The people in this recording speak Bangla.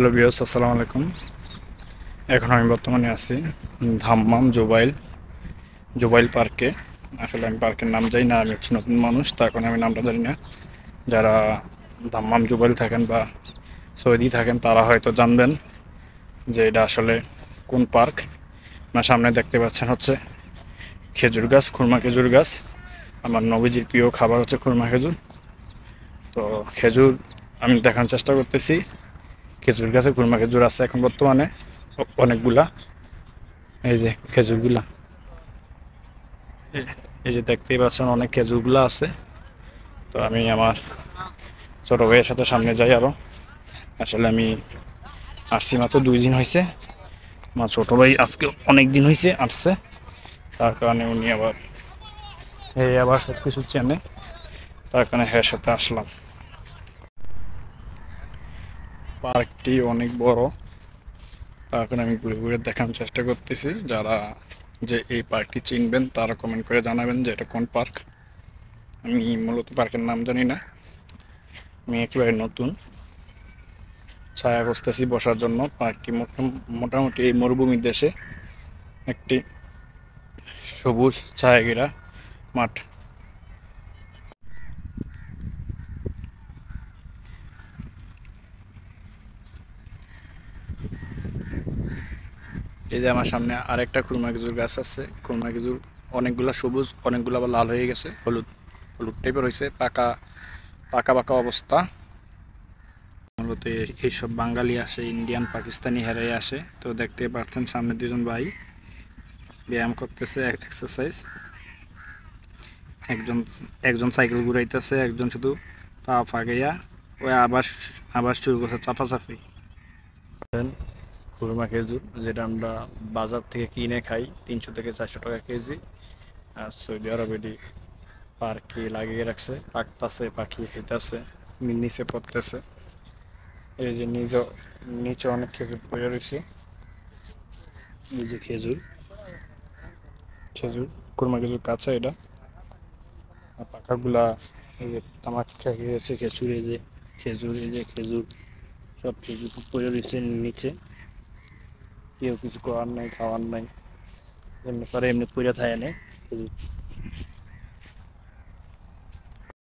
হ্যালো বিয়স আসসালামু আলাইকুম এখন আমি বর্তমানে আছি ধাম্মাম জোবাইল জোবাইল পার্কে আসলে আমি পার্কের নাম জানি না আমি হচ্ছি নতুন মানুষ তা এখন আমি নামটা জানি না যারা ধাম্মাম জোবাইল থাকেন বা সৌদি থাকেন তারা হয়তো জানবেন যে এটা আসলে কোন পার্ক না সামনে দেখতে পাচ্ছেন হচ্ছে খেজুর গাছ খুরমা খেজুর গাছ আমার নবীজির প্রিয় খাবার হচ্ছে খুরমা খেজুর তো খেজুর আমি দেখানোর চেষ্টা করতেছি খেজুর গাছে খুরমা খেজুর আছে এখন বর্তমানে অনেকগুলা এই যে খেজুরগুলা এই যে দেখতেই পাচ্ছেন অনেক খেজুরগুলা আছে তো আমি আমার ছোটো ভাইয়ের সাথে সামনে যাই আরও আসলে আমি আসছি মাত্র দুই দিন হয়েছে আমার ছোটো ভাই আজকে অনেক দিন হয়েছে আসছে তার কারণে উনি আবার এই আবার সব কিছু চেনে তার কারণে হ্যাঁ সাথে আসলাম পার্কটি অনেক বড় এখন আমি ঘুরে ঘুরে দেখানোর চেষ্টা করতেছি যারা যে এই পার্কটি চিনবেন তারা কমেন্ট করে জানাবেন যে এটা কোন পার্ক আমি মূলত পার্কের নাম জানি না আমি একেবারে নতুন ছায়া বসতেছি বসার জন্য পার্কটি মোটামুটি এই মরুভূমি দেশে একটি সবুজ ছায়াগিরা মাঠ এই যে আমার সামনে আরেকটা খুরমা খেজুর গাছ আছে খুরমা খেজুর অনেকগুলো সবুজ অনেকগুলো আবার লাল হয়ে গেছে হলুদ হলুদ টাইপের হয়েছে পাকা পাকা পাকা অবস্থা মূলত এইসব বাঙালি আসে ইন্ডিয়ান পাকিস্তানি হেরাই আসে তো দেখতে পাচ্ছেন সামনে দুজন ভাই ব্যায়াম করতেছে এক্সারসাইজ একজন একজন সাইকেল ঘুরাইতেছে একজন শুধু পা ফাগাইয়া ওই আবার আবার শুরু করছে চাপাচাপি খুরমা খেজুর যেটা আমরা বাজার থেকে কিনে খাই তিনশো থেকে চারশো টাকা কেজি আর সৌদি আরব এটি পাখি লাগিয়ে রাখছে পাকতাছে পাখি খেতেছে নিচে পড়তেছে এই যে নিজ নিচে অনেক খেজুর পড়ে রয়েছে এই যে খেজুর খেজুর কুরমা খেজুর কাছে এটা আর পাখাগুলা এই যে তামাক খেয়ে গেছে খেজুর এই যে খেজুর এই যে খেজুর সব খেজুর পড়ে রয়েছে নিচে কেউ কিছু করার নাই খাওয়ার নাই এমনি করে এমনি পুইরা থাকে না